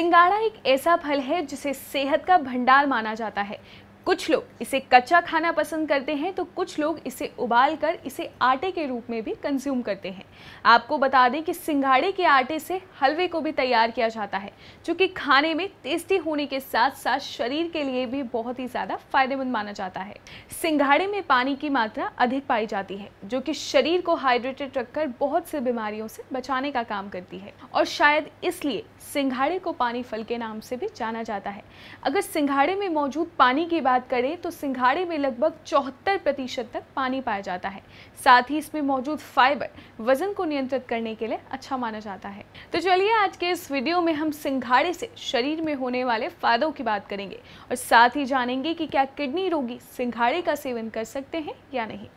सिंगाड़ा एक ऐसा फल है जिसे सेहत का भंडार माना जाता है कुछ लोग इसे कच्चा खाना पसंद करते हैं तो कुछ लोग इसे उबाल कर इसे आटे के रूप में भी कंज्यूम करते हैं आपको बता दें कि सिंघाड़े के आटे से हलवे को भी तैयार किया जाता है जो कि खाने में टेस्टी होने के साथ साथ शरीर के लिए भी बहुत ही ज़्यादा फायदेमंद माना जाता है सिंघाड़े में पानी की मात्रा अधिक पाई जाती है जो कि शरीर को हाइड्रेटेड रखकर बहुत से बीमारियों से बचाने का काम करती है और शायद इसलिए सिंघाड़े को पानी फल के नाम से भी जाना जाता है अगर सिंघाड़े में मौजूद पानी की बात करें तो सिंघाड़े में लगभग चौहत्तर प्रतिशत तक पानी पाया जाता है साथ ही इसमें मौजूद फाइबर वजन को नियंत्रित करने के लिए अच्छा माना जाता है तो चलिए आज के इस वीडियो में हम सिंघाड़े से शरीर में होने वाले फायदों की बात करेंगे और साथ ही जानेंगे कि क्या किडनी रोगी सिंघाड़े का सेवन कर सकते हैं या नहीं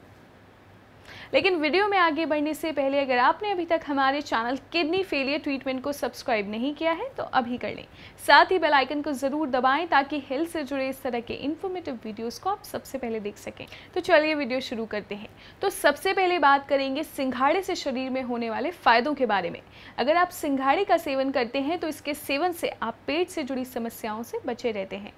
लेकिन वीडियो में आगे बढ़ने से पहले अगर आपने अभी तक हमारे चैनल किडनी फेलियर ट्रीटमेंट को सब्सक्राइब नहीं किया है तो अभी कर लें साथ ही बेल आइकन को ज़रूर दबाएं ताकि हेल्थ से जुड़े इस तरह के इन्फॉर्मेटिव वीडियोस को आप सबसे पहले देख सकें तो चलिए वीडियो शुरू करते हैं तो सबसे पहले बात करेंगे सिंघाड़े से शरीर में होने वाले फ़ायदों के बारे में अगर आप सिंघाड़े का सेवन करते हैं तो इसके सेवन से आप पेट से जुड़ी समस्याओं से बचे रहते हैं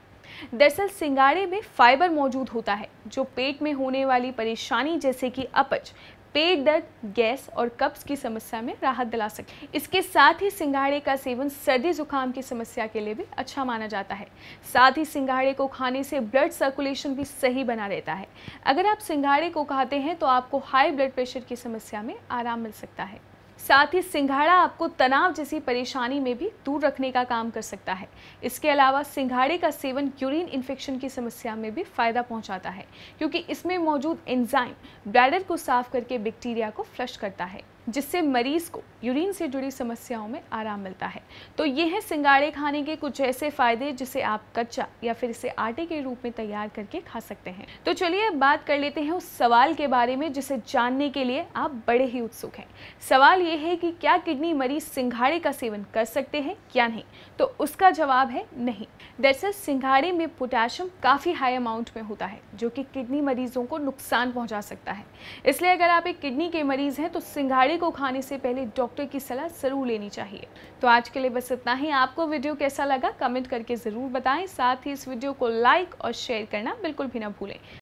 दरअसल सिंगाड़े में फाइबर मौजूद होता है जो पेट में होने वाली परेशानी जैसे कि अपच पेट दर्द गैस और कब्ज की समस्या में राहत दिला सके इसके साथ ही सिंगाड़े का सेवन सर्दी जुकाम की समस्या के लिए भी अच्छा माना जाता है साथ ही सिंगाड़े को खाने से ब्लड सर्कुलेशन भी सही बना रहता है अगर आप सिंगाड़े को खाते हैं तो आपको हाई ब्लड प्रेशर की समस्या में आराम मिल सकता है साथ ही सिंघाड़ा आपको तनाव जैसी परेशानी में भी दूर रखने का काम कर सकता है इसके अलावा सिंघाड़े का सेवन यूरिन इन्फेक्शन की समस्या में भी फायदा पहुंचाता है क्योंकि इसमें मौजूद एंजाइम ब्लैडर को साफ करके बैक्टीरिया को फ्लश करता है जिससे मरीज़ को यूरिन से जुड़ी समस्याओं में आराम मिलता है तो ये है सिंगाड़े खाने के कुछ ऐसे फ़ायदे जिसे आप कच्चा या फिर इसे आटे के रूप में तैयार करके खा सकते हैं तो चलिए अब बात कर लेते हैं उस सवाल के बारे में जिसे जानने के लिए आप बड़े ही उत्सुक हैं सवाल ये है कि क्या किडनी मरीज सिंघाड़े का सेवन कर सकते हैं या नहीं तो उसका जवाब है नहीं दरअसल सिंघाड़े में पोटेशियम काफ़ी हाई अमाउंट में होता है जो कि किडनी मरीजों को नुकसान पहुंचा सकता है इसलिए अगर आप एक किडनी के मरीज़ हैं तो सिंघाड़े खाने को खाने से पहले डॉक्टर की सलाह ज़रूर लेनी चाहिए तो आज के लिए बस इतना ही आपको वीडियो कैसा लगा कमेंट करके ज़रूर बताएं साथ ही इस वीडियो को लाइक और शेयर करना बिल्कुल भी ना भूलें